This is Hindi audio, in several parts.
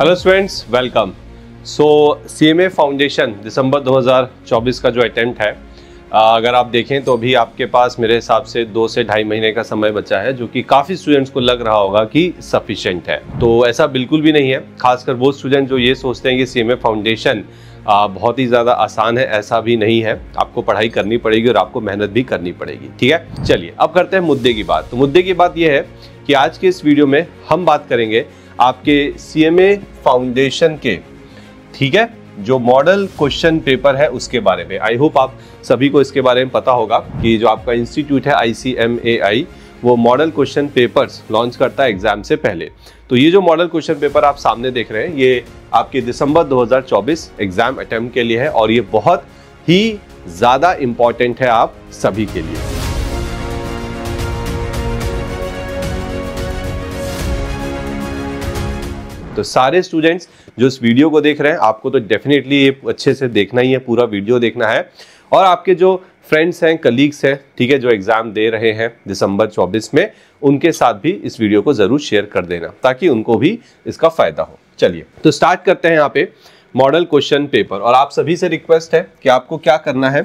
Hello students welcome so C M A foundation दिसंबर 2024 का जो अटेम्प्ट है अगर आप देखें तो अभी आपके पास मेरे हिसाब से दो से ढाई महीने का समय बचा है जो कि काफ़ी स्टूडेंट्स को लग रहा होगा कि सफिशेंट है तो ऐसा बिल्कुल भी नहीं है खासकर वो स्टूडेंट जो ये सोचते हैं कि सी एम ए फाउंडेशन बहुत ही ज़्यादा आसान है ऐसा भी नहीं है आपको पढ़ाई करनी पड़ेगी और आपको मेहनत भी करनी पड़ेगी ठीक है चलिए अब करते हैं मुद्दे की बात तो मुद्दे की बात यह है कि आज के इस वीडियो में हम बात करेंगे आपके सीएमए फाउंडेशन के ठीक है जो मॉडल क्वेश्चन पेपर है उसके बारे में आई होप आप सभी को इसके बारे में पता होगा कि जो आपका इंस्टीट्यूट है आई वो मॉडल क्वेश्चन पेपर्स लॉन्च करता है एग्जाम से पहले तो ये जो मॉडल क्वेश्चन पेपर आप सामने देख रहे हैं ये आपके दिसंबर 2024 एग्जाम अटैम्प्ट के लिए है और ये बहुत ही ज़्यादा इम्पॉर्टेंट है आप सभी के लिए तो सारे स्टूडेंट्स जो इस वीडियो को देख रहे हैं आपको तो डेफिनेटली ये अच्छे से देखना ही है पूरा वीडियो देखना है और आपके जो फ्रेंड्स हैं कलीग्स हैं ठीक है जो एग्ज़ाम दे रहे हैं दिसंबर 24 में उनके साथ भी इस वीडियो को ज़रूर शेयर कर देना ताकि उनको भी इसका फ़ायदा हो चलिए तो स्टार्ट करते हैं यहाँ पे मॉडल क्वेश्चन पेपर और आप सभी से रिक्वेस्ट है कि आपको क्या करना है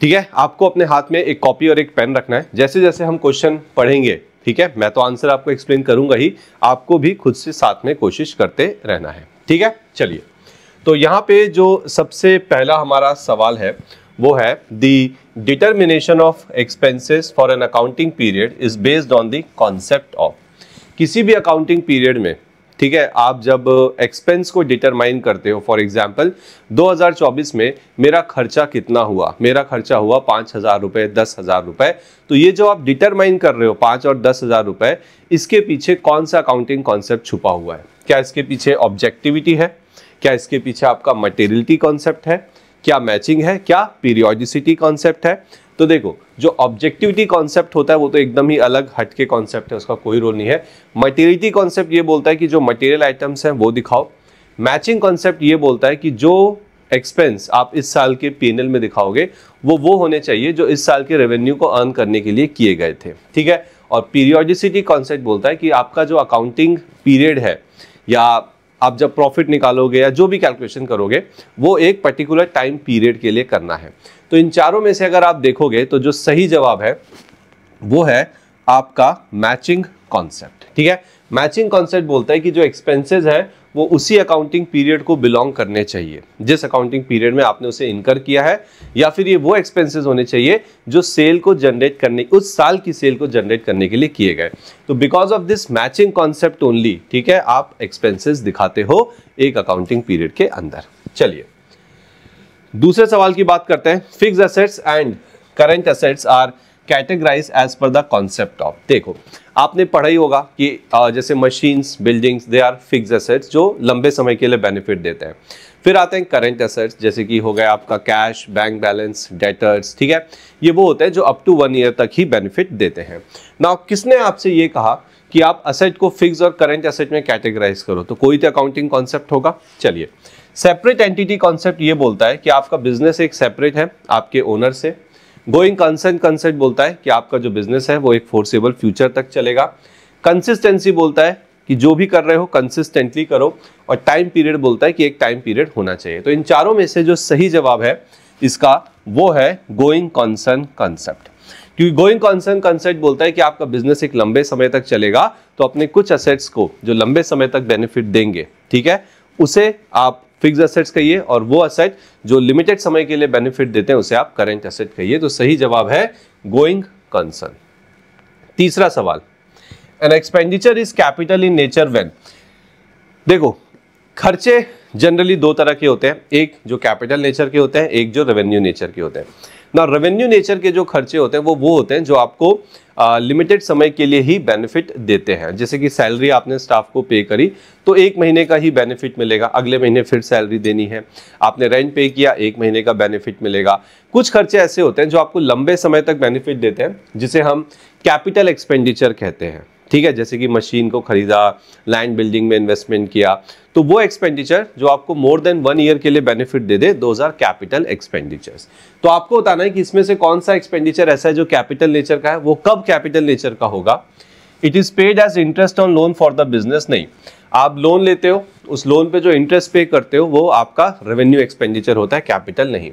ठीक है आपको अपने हाथ में एक कॉपी और एक पेन रखना है जैसे जैसे हम क्वेश्चन पढ़ेंगे ठीक है मैं तो आंसर आपको एक्सप्लेन करूंगा ही आपको भी खुद से साथ में कोशिश करते रहना है ठीक है चलिए तो यहाँ पे जो सबसे पहला हमारा सवाल है वो है the determination of expenses for an accounting period is based on the concept of किसी भी अकाउंटिंग पीरियड में ठीक है आप जब एक्सपेंस को डिटरमाइन करते हो फॉर एग्जाम्पल 2024 में मेरा खर्चा कितना हुआ मेरा खर्चा हुआ पाँच हज़ार रुपये दस हज़ार रुपये तो ये जो आप डिटरमाइन कर रहे हो पाँच और दस हज़ार रुपये इसके पीछे कौन सा अकाउंटिंग कॉन्सेप्ट छुपा हुआ है क्या इसके पीछे ऑब्जेक्टिविटी है क्या इसके पीछे आपका मटेरियलिटी कॉन्सेप्ट है क्या मैचिंग है क्या पीरियोडिसिटी कॉन्सेप्ट है तो देखो जो ऑब्जेक्टिविटी कॉन्सेप्ट होता है वो तो एकदम ही अलग हटके कॉन्सेप्ट है उसका कोई रोल नहीं है मटेरियलिटी कॉन्सेप्ट ये बोलता है कि जो मटेरियल आइटम्स हैं वो दिखाओ मैचिंग कॉन्सेप्ट ये बोलता है कि जो एक्सपेंस आप इस साल के पीएनएल में दिखाओगे वो वो होने चाहिए जो इस साल के रेवेन्यू को अर्न करने के लिए किए गए थे ठीक है और पीरियोडिसिटी कॉन्सेप्ट बोलता है कि आपका जो अकाउंटिंग पीरियड है या आप जब प्रॉफिट निकालोगे या जो भी कैलकुलेशन करोगे वो एक पर्टिकुलर टाइम पीरियड के लिए करना है तो इन चारों में से अगर आप देखोगे तो जो सही जवाब है वो है आपका मैचिंग कॉन्सेप्ट ठीक है मैचिंग कॉन्सेप्ट बोलता है कि जो एक्सपेंसेस है वो उसी अकाउंटिंग पीरियड को बिलोंग करने चाहिए जिस अकाउंटिंग पीरियड में आपने उसे इनकर किया है या फिर ये वो एक्सपेंसेस होने चाहिए जो सेल को जनरेट करने उस साल की सेल को जनरेट करने के लिए किए गए तो because of this matching concept only ठीक है आप एक्सपेंसेस दिखाते हो एक अकाउंटिंग पीरियड के अंदर चलिए दूसरे सवाल की बात करते हैं fix assets and current assets are categorise as per the concept of देखो आपने पढ़ा ही होगा कि जैसे machines buildings they are fix assets जो लंबे समय के लिए बेनिफिट देते हैं फिर आते हैं करंट एसेट्स जैसे कि हो गया आपका कैश बैंक बैलेंस डेटर्स ठीक है ये वो होते हैं जो अप टू वन ईयर तक ही बेनिफिट देते हैं ना किसने आपसे ये कहा कि आप असेट को फिक्स और करंट असेट में कैटेगराइज करो तो कोई तो अकाउंटिंग कॉन्सेप्ट होगा चलिए सेपरेट एंटिटी कॉन्सेप्ट ये बोलता है कि आपका बिजनेस एक सेपरेट है आपके ओनर से गोइंग कंसर्न कंसेप्ट बोलता है कि आपका जो बिजनेस है वो एक फोर्सेबल फ्यूचर तक चलेगा कंसिस्टेंसी बोलता है कि जो भी कर रहे हो कंसिस्टेंटली करो और टाइम पीरियड बोलता है कि एक टाइम पीरियड होना चाहिए तो इन चारों में से जो सही जवाब है इसका वो है गोइंग कॉन्सर्न कंसेप्ट क्योंकि गोइंग कॉन्सर्न कंसेप्ट बोलता है कि आपका बिजनेस एक लंबे समय तक चलेगा तो अपने कुछ असेट्स को जो लंबे समय तक बेनिफिट देंगे ठीक है उसे आप फिक्स असेट्स कहिए और वो असेट जो लिमिटेड समय के लिए बेनिफिट देते हैं उसे आप करेंट असेट कहिए तो सही जवाब है गोइंग कंसर्न तीसरा सवाल an expenditure is capital in nature when देखो खर्चे जनरली दो तरह के होते हैं एक जो कैपिटल नेचर के होते हैं एक जो रेवेन्यू नेचर के होते हैं ना रेवेन्यू नेचर के जो खर्चे होते हैं वो वो होते हैं जो आपको लिमिटेड समय के लिए ही बेनिफिट देते हैं जैसे कि सैलरी आपने स्टाफ को पे करी तो एक महीने का ही बेनिफिट मिलेगा अगले महीने फिर सैलरी देनी है आपने रेंट पे किया एक महीने का बेनिफिट मिलेगा कुछ खर्चे ऐसे होते हैं जो आपको लंबे समय तक बेनिफिट देते हैं जिसे हम कैपिटल एक्सपेंडिचर कहते हैं ठीक है जैसे कि मशीन को खरीदा लैंड बिल्डिंग में इन्वेस्टमेंट किया तो वो एक्सपेंडिचर जो आपको मोर देन वन ईयर के लिए बेनिफिट दे दे दो आर कैपिटल एक्सपेंडिचर्स तो आपको बताना है कि इसमें से कौन सा एक्सपेंडिचर ऐसा है जो कैपिटल नेचर का है वो कब कैपिटल नेचर का होगा it is paid as interest on loan for the business नहीं आप लोन लेते हो उस लोन पे जो इंटरेस्ट पे करते हो वो आपका रेवेन्यू एक्सपेंडिचर होता है कैपिटल नहीं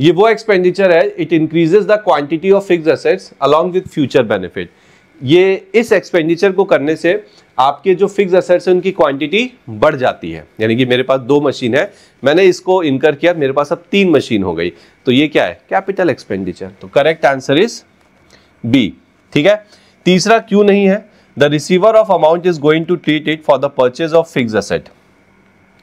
ये वो एक्सपेंडिचर है it increases the quantity of fix assets along with future benefit ये इस एक्सपेंडिचर को करने से आपके जो फिक्स असर है उनकी क्वांटिटी बढ़ जाती है यानी कि मेरे पास दो मशीन है मैंने इसको इनकर किया मेरे पास अब तीन मशीन हो गई तो ये क्या है कैपिटल एक्सपेंडिचर तो करेक्ट आंसर इज बी ठीक है तीसरा क्यों नहीं है the receiver of amount is going to treat it for the purchase of fix asset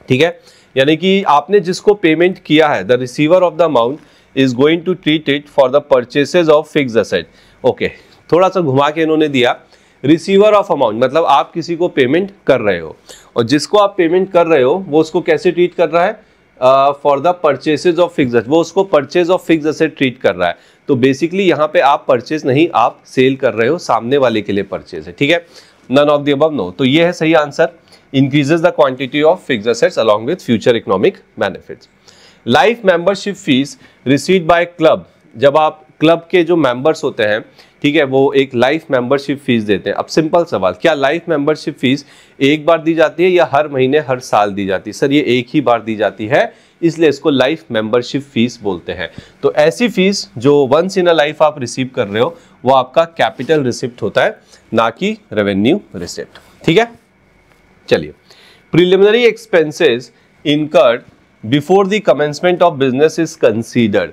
ठीक है यानी कि आपने जिसको पेमेंट किया है the receiver of the amount is going to treat it for the purchases of fix asset okay थोड़ा सा घुमा के इन्होंने दिया रिसीवर ऑफ अमाउंट मतलब आप किसी को पेमेंट कर रहे हो और जिसको आप पेमेंट कर रहे हो वो उसको कैसे ट्रीट कर रहा है for the purchases of fix वो उसको परचेज ऑफ फिक्स से ट्रीट कर रहा है तो बेसिकली यहाँ पे आप परचेज नहीं आप सेल कर रहे हो सामने वाले के लिए परचेज है ठीक है नन ऑफ दब नो तो ये है सही answer increases the quantity of fix assets along with future economic benefit life membership fees receive by club जब आप क्लब के जो मेंबर्स होते हैं ठीक है वो एक लाइफ मेंबरशिप फीस देते हैं अब सिंपल सवाल क्या लाइफ मेंबरशिप फीस एक बार दी जाती है या हर महीने हर साल दी जाती है सर ये एक ही बार दी जाती है इसलिए इसको लाइफ मेंबरशिप फीस बोलते हैं तो ऐसी फीस जो वंस इन अ लाइफ आप रिसीव कर रहे हो वो आपका कैपिटल रिसिप्ट होता है ना कि रेवेन्यू रिसिप्ट ठीक है चलिए preliminary expenses incurred before the commencement of business is considered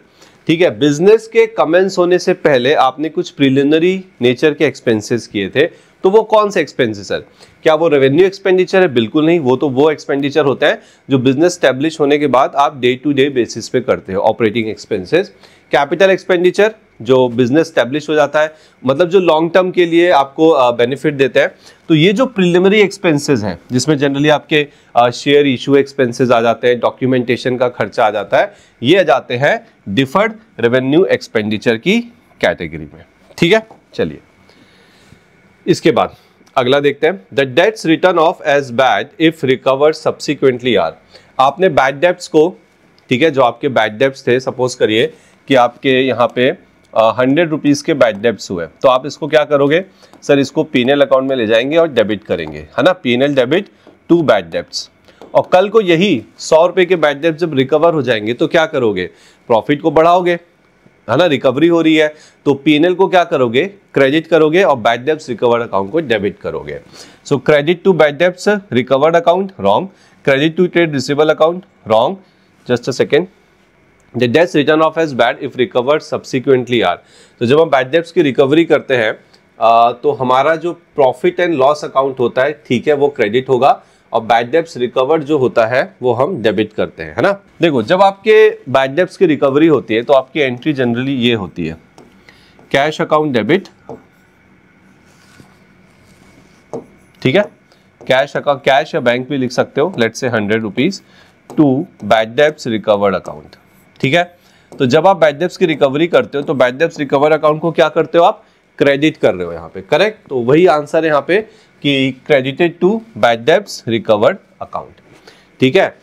ठीक है बिजनेस के कमेंस होने से पहले आपने कुछ प्रिलिमिनरी नेचर के एक्सपेंसेस किए थे तो वो कौन से एक्सपेंसेस है क्या वो रेवेन्यू एक्सपेंडिचर है बिल्कुल नहीं वो तो वो एक्सपेंडिचर होता है जो बिजनेस स्टैब्लिश होने के बाद आप डे टू डे बेसिस पे करते हो ऑपरेटिंग एक्सपेंसेस कैपिटल एक्सपेंडिचर जो बिजनेस स्टैब्लिश हो जाता है मतलब जो लॉन्ग टर्म के लिए आपको बेनिफिट देते हैं तो ये जो प्रिलिमिनरी एक्सपेंसेस हैं जिसमें जनरली आपके शेयर इशू एक्सपेंसेस आ जाते हैं डॉक्यूमेंटेशन का खर्चा आ जाता है ये आ जाते हैं डिफर्ड रेवेन्यू एक्सपेंडिचर की कैटेगरी में ठीक है चलिए इसके बाद अगला देखते हैं the debts written off as bad if recover subsequently are आपने बैड डेप्स को ठीक है जो आपके बैड डेप्स थे सपोज करिए कि आपके यहाँ पे हंड्रेड रुपीज़ के बैड डेब्स हुए तो आप इसको क्या करोगे सर इसको पीनल अकाउंट में ले जाएंगे और डेबिट करेंगे है ना P N L debit to bad debts और कल को यही सौ रुपये के बैड डेब्स जब रिकवर हो जाएंगे तो क्या करोगे प्रॉफिट को बढ़ाओगे है ना रिकवरी हो रही है तो पीएनएल को क्या करोगे क्रेडिट करोगे और बैड डेब्स रिकवर्ड अकाउंट को डेबिट करोगे so credit to bad debts recovered account wrong credit to trade receivable account wrong just a second the debts written off as bad if recovered subsequently are तो जब हम बैड डेट्स की रिकवरी करते हैं तो हमारा जो प्रॉफिट एंड लॉस अकाउंट होता है ठीक है वो क्रेडिट होगा और बैड डेप्स रिकवर्ड जो होता है वो हम डेबिट करते हैं है ना देखो जब आपके बैड डेप्स की रिकवरी होती है तो आपकी एंट्री जनरली ये होती है कैश अकाउंट डेबिट ठीक है कैश अकाउंट कैश या बैंक भी लिख सकते हो let's say hundred rupees to bad debts recovered account ठीक है तो जब आप बैड डेप्स की रिकवरी करते हो तो बैड डेप्स रिकवर अकाउंट को क्या करते हो आप क्रेडिट कर रहे हो यहाँ पे करेक्ट तो वही आंसर है यहाँ पे कि credited to bad debts recovered account ठीक है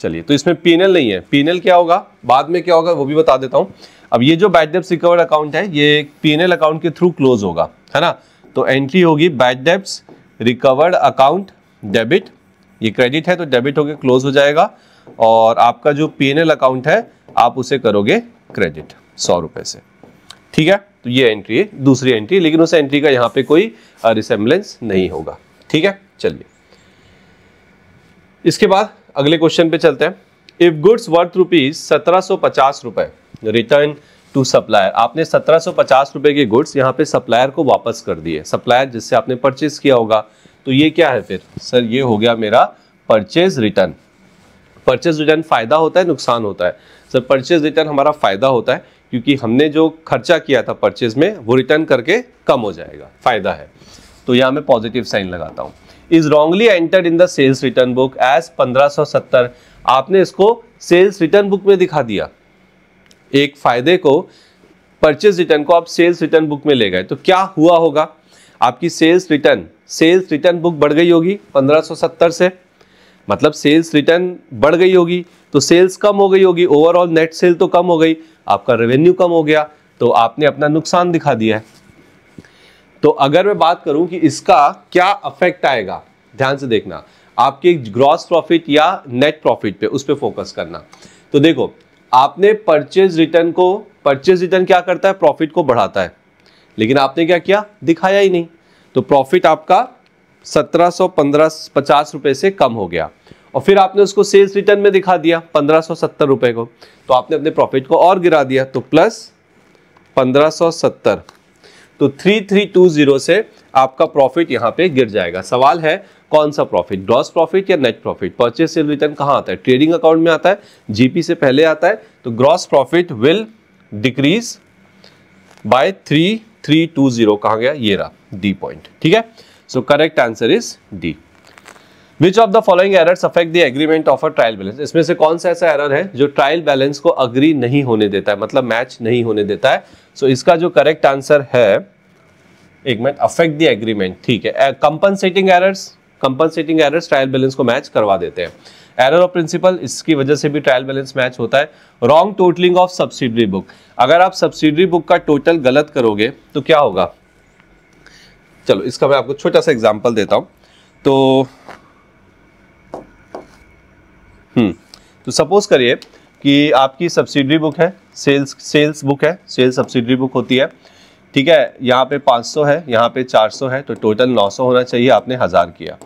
चलिए तो इसमें पीनल नहीं है पीनल क्या होगा बाद में क्या होगा वो भी बता देता हूँ अब ये जो बैड डेप्स रिकवर्ड अकाउंट है ये पीएनएल अकाउंट के थ्रू क्लोज होगा है ना तो एंट्री होगी bad debts recovered account debit ये क्रेडिट है तो डेबिट होकर क्लोज हो जाएगा और आपका जो पी अकाउंट है आप उसे करोगे क्रेडिट सौ रुपए से ठीक है तो ये एंट्री है दूसरी एंट्री लेकिन उस एंट्री का यहां पे कोई रिसेम्बलेंस नहीं होगा ठीक है चलिए इसके बाद अगले क्वेश्चन पे चलते हैं इफ गुड्स वर्थ रुपीज सत्रह पचास रुपए रिटर्न टू सप्लायर आपने सत्रह पचास रुपए के गुड्स यहाँ पे सप्लायर को वापस कर दिए सप्लायर जिससे आपने परचेज किया होगा तो ये क्या है फिर सर ये हो गया मेरा परचेज रिटर्न परचेज रिटर्न फ़ायदा होता है नुकसान होता है सर परचेज रिटर्न हमारा फ़ायदा होता है क्योंकि हमने जो खर्चा किया था परचेज में वो रिटर्न करके कम हो जाएगा फ़ायदा है तो यहाँ मैं पॉजिटिव साइन लगाता हूँ is wrongly entered in the sales return book as 1570 आपने इसको सेल्स रिटर्न बुक में दिखा दिया एक फ़ायदे को परचेज रिटर्न को आप सेल्स रिटर्न बुक में ले गए तो क्या हुआ होगा आपकी sales return sales return book बढ़ गई होगी 1570 से मतलब सेल्स रिटर्न बढ़ गई होगी तो सेल्स कम हो गई होगी ओवरऑल नेट सेल तो कम हो गई आपका रेवेन्यू कम हो गया तो आपने अपना नुकसान दिखा दिया है तो अगर मैं बात करूं कि इसका क्या अफेक्ट आएगा ध्यान से देखना आपके ग्रॉस प्रॉफिट या नेट प्रॉफिट पे उस पर फोकस करना तो देखो आपने परचेज रिटर्न को परचेज रिटर्न क्या करता है प्रॉफिट को बढ़ाता है लेकिन आपने क्या किया दिखाया ही नहीं तो प्रॉफिट आपका सत्रह सौ पंद्रह पचास से कम हो गया और फिर आपने उसको सेल्स रिटर्न में दिखा दिया पंद्रह रुपए सत्तर को तो आपने अपने प्रॉफिट को और गिरा दिया तो प्लस पंद्रह सत्तर तो थ्री थ्री टू जीरो से आपका प्रॉफिट यहां पे गिर जाएगा सवाल है कौन सा प्रॉफिट ग्रॉस प्रॉफिट या net profit purchase sale return कहाँ आता है ट्रेडिंग अकाउंट में आता है जीपी से पहले आता है तो gross profit will decrease by three three two zero कहा गया ये रहा डी पॉइंट ठीक है So correct answer is D. Which of the following errors affect the agreement of a trial balance? इसमें से कौन सा ऐसा error है जो trial balance को agree नहीं होने देता है मतलब match नहीं होने देता है सो so, इसका जो करेक्ट आंसर है एक मिनट अफेक्ट द एग्रीमेंट ठीक है compensating errors compensating errors trial balance को match करवा देते हैं एरर ऑफ प्रिंसिपल इसकी वजह से भी ट्रायल बैलेंस मैच होता है wrong totalling of subsidiary book अगर आप सब्सिडरी बुक का टोटल गलत करोगे तो क्या होगा चलो इसका मैं आपको छोटा सा एग्जाम्पल देता हूँ तो हम्म तो सपोज करिए कि आपकी सब्सिडरी बुक है सेल्स सेल्स बुक है सेल्स सब्सिडरी बुक होती है ठीक है यहाँ पे 500 है यहाँ पे 400 है तो टोटल 900 होना चाहिए आपने हज़ार किया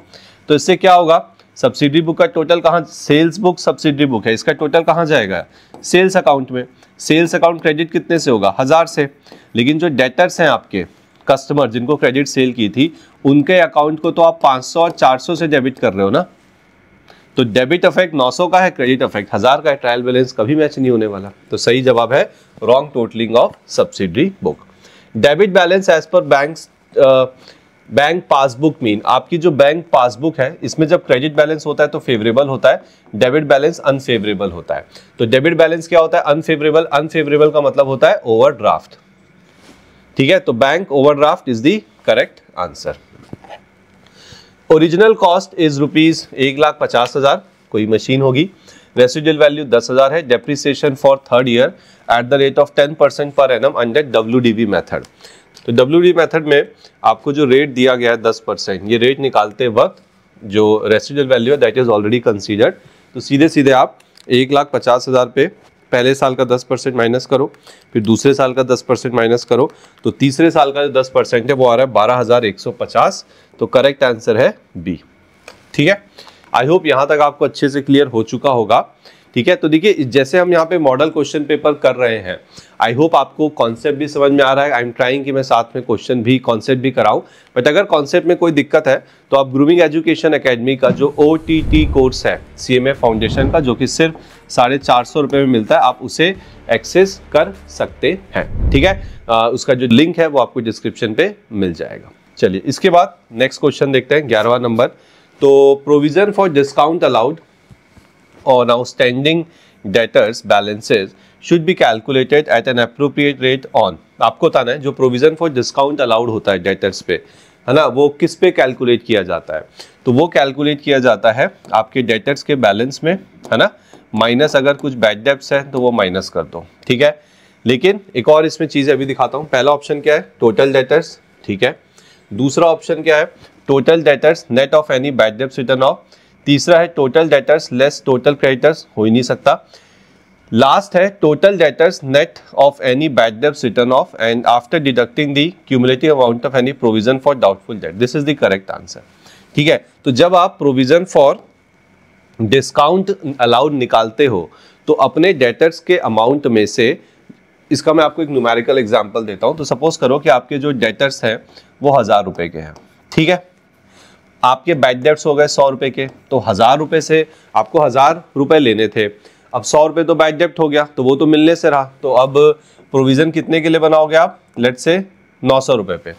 तो इससे क्या होगा सब्सिडी बुक का टोटल कहाँ सेल्स बुक सब्सिडी बुक है इसका टोटल कहाँ जाएगा सेल्स अकाउंट में सेल्स अकाउंट क्रेडिट कितने से होगा हज़ार से लेकिन जो डेटर्स हैं आपके कस्टमर जिनको क्रेडिट सेल की थी उनके अकाउंट को तो आप 500 और 400 से डेबिट कर रहे हो ना तो डेबिट इफेक्ट 900 का है क्रेडिट इफेक्ट हजार का है ट्रायल बैलेंस कभी मैच नहीं होने वाला तो सही जवाब है wrong totalling of subsidy book debit balance as per bank bank passbook mean आपकी जो बैंक पासबुक है इसमें जब क्रेडिट बैलेंस होता है तो फेवरेबल होता है डेबिट बैलेंस अनफेवरेबल होता है तो डेबिट बैलेंस क्या होता है अनफेवरेबल अनफेवरेबल का मतलब होता है ओवरड्राफ्ट ठीक है तो bank overdraft is the correct answer original cost is rupees एक लाख पचास हजार कोई मशीन होगी रेसिडुअल वैल्यू दस हजार है depreciation for third year at the rate of ten percent per annum under W D B method तो डब्ल्यू डी मैथड में आपको जो रेट दिया गया है दस परसेंट ये रेट निकालते वक्त जो रेसिडुअल वैल्यू है दैट इज ऑलरेडी कंसिडर्ड तो सीधे सीधे आप एक लाख पचास हज़ार पे पहले साल का दस परसेंट माइनस करो फिर दूसरे साल का दस परसेंट माइनस करो तो तीसरे साल का जो दस परसेंट है वो आ रहा है बारह हज़ार एक सौ पचास तो करेक्ट आंसर है बी ठीक है आई होप यहाँ तक आपको अच्छे से क्लियर हो चुका होगा ठीक है तो देखिए जैसे हम यहाँ पे मॉडल क्वेश्चन पेपर कर रहे हैं आई होप आपको कॉन्सेप्ट भी समझ में आ रहा है आई एम ट्राइंग कि मैं साथ में क्वेश्चन भी कॉन्सेप्ट भी कराऊं बट अगर कॉन्सेप्ट में कोई दिक्कत है तो आप ग्रूमिंग एजुकेशन अकेडमी का जो ओ कोर्स है सी फाउंडेशन का जो कि सिर्फ साढ़े चार सौ रुपये में मिलता है आप उसे एक्सेस कर सकते हैं ठीक है आ, उसका जो लिंक है वो आपको डिस्क्रिप्शन पे मिल जाएगा चलिए इसके बाद नेक्स्ट क्वेश्चन देखते हैं ग्यारहवा नंबर तो provision for discount allowed on outstanding debtors balances should be calculated at an appropriate rate on आपको बताना है जो provision for discount allowed होता है debtors पे है ना वो किस पे कैलकुलेट किया जाता है तो वो कैलकुलेट किया जाता है आपके डेटर्स के बैलेंस में है ना माइनस अगर कुछ बैड डेप्स है तो वो माइनस कर दो ठीक है लेकिन एक और इसमें चीज़ अभी दिखाता हूँ पहला ऑप्शन क्या है टोटल डेटर्स ठीक है दूसरा ऑप्शन क्या है total debtors net of any bad debts written off तीसरा है total debtors less total creditors हो ही नहीं सकता लास्ट है total debtors net of any bad debts written off and after deducting the cumulative amount of any provision for doubtful debt this is the correct answer ठीक है तो जब आप प्रोविजन फॉर डिस्काउंट अलाउड निकालते हो तो अपने डेटर्स के अमाउंट में से इसका मैं आपको एक न्यूमेरिकल एग्जाम्पल देता हूँ तो सपोज करो कि आपके जो डेटर्स हैं वो हज़ार रुपए के हैं ठीक है आपके बैड डेट्स हो गए सौ रुपए के तो हज़ार रुपए से आपको हज़ार रुपए लेने थे अब सौ रुपये तो बैच डेप्ट हो गया तो वो तो मिलने से रहा तो अब प्रोविज़न कितने के लिए बनाओगे आप लेट से नौ सौ रुपए पे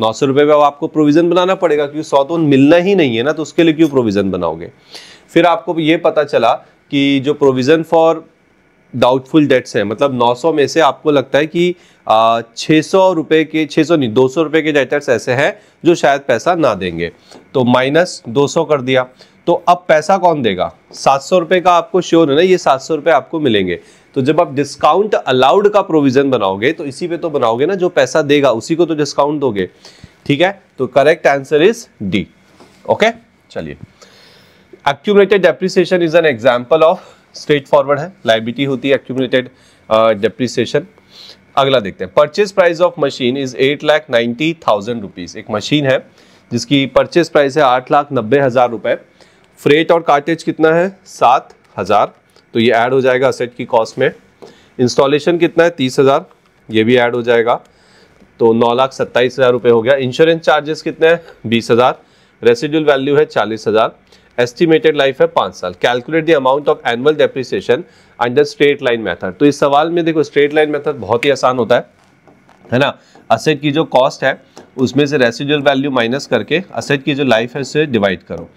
नौ सौ रुपये पे अब आपको प्रोविज़न बनाना पड़ेगा क्योंकि सौ तो मिलना ही नहीं है ना तो उसके लिए क्यों प्रोविज़न बनाओगे फिर आपको ये पता चला कि जो प्रोविज़न फॉर डाउटफुल डेट्स हैं मतलब 900 में से आपको लगता है कि छः सौ रुपये के छः सौ नहीं दो सौ रुपये के डेटर्स ऐसे हैं जो शायद पैसा ना देंगे तो माइनस दो सौ कर दिया तो अब पैसा कौन देगा सात सौ रुपये का आपको श्योर है ना ये सात सौ रुपये आपको मिलेंगे तो जब आप डिस्काउंट अलाउड का प्रोविज़न बनाओगे तो इसी पे तो बनाओगे ना जो पैसा देगा उसी को तो डिस्काउंट दोगे ठीक है तो correct answer is D okay चलिए accumulated depreciation is an example of straightforward है लाइबिलिटी होती है एक्यूमुलेटेड डिप्रिसिएशन uh, अगला देखते हैं purchase price of machine is eight lakh ninety thousand rupees एक मशीन है जिसकी परचेज प्राइस है आठ लाख नब्बे हज़ार रुपये फ्रेट और कार्टेज कितना है सात हज़ार तो ये ऐड हो जाएगा असेट की कॉस्ट में इंस्टॉलेशन कितना है तीस हज़ार ये भी ऐड हो जाएगा तो नौ लाख सत्ताईस हज़ार रुपये हो गया इंश्योरेंस चार्जेस कितने हैं बीस हज़ार रेसिड्यूल वैल्यू है चालीस हज़ार एस्टिमेटेड लाइफ है पाँच साल calculate the amount of annual depreciation under straight line method तो इस सवाल में देखो स्ट्रेट लाइन मेथड बहुत ही आसान होता है है ना असेट की जो कॉस्ट है उसमें से रेसिडुअल वैल्यू माइनस करके असेट की जो लाइफ है उसे डिवाइड करो